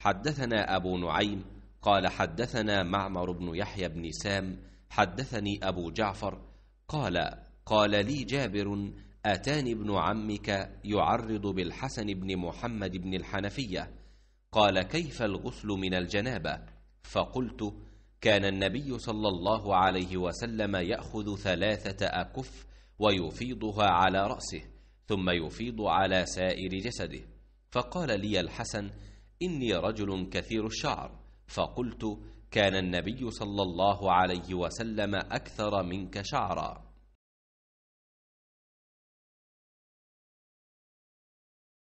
حدثنا أبو نعيم قال حدثنا معمر بن يحيى بن سام حدثني أبو جعفر قال قال لي جابر أتاني ابن عمك يعرض بالحسن بن محمد بن الحنفية قال كيف الغسل من الجنابة فقلت كان النبي صلى الله عليه وسلم يأخذ ثلاثة أكف ويفيضها على رأسه ثم يفيض على سائر جسده فقال لي الحسن إني رجل كثير الشعر فقلت كان النبي صلى الله عليه وسلم أكثر منك شعرا